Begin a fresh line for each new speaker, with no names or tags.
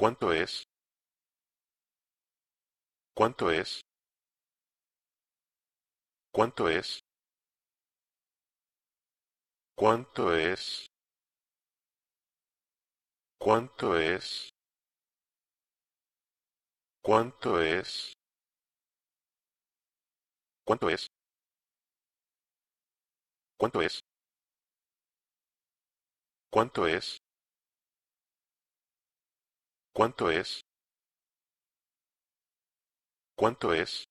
¿Cuánto es? ¿Cuánto es? ¿Cuánto es? ¿Cuánto es? ¿Cuánto es? ¿Cuánto es? ¿Cuánto es? ¿Cuánto es? ¿Cuánto es? ¿Cuánto es? ¿Cuánto es?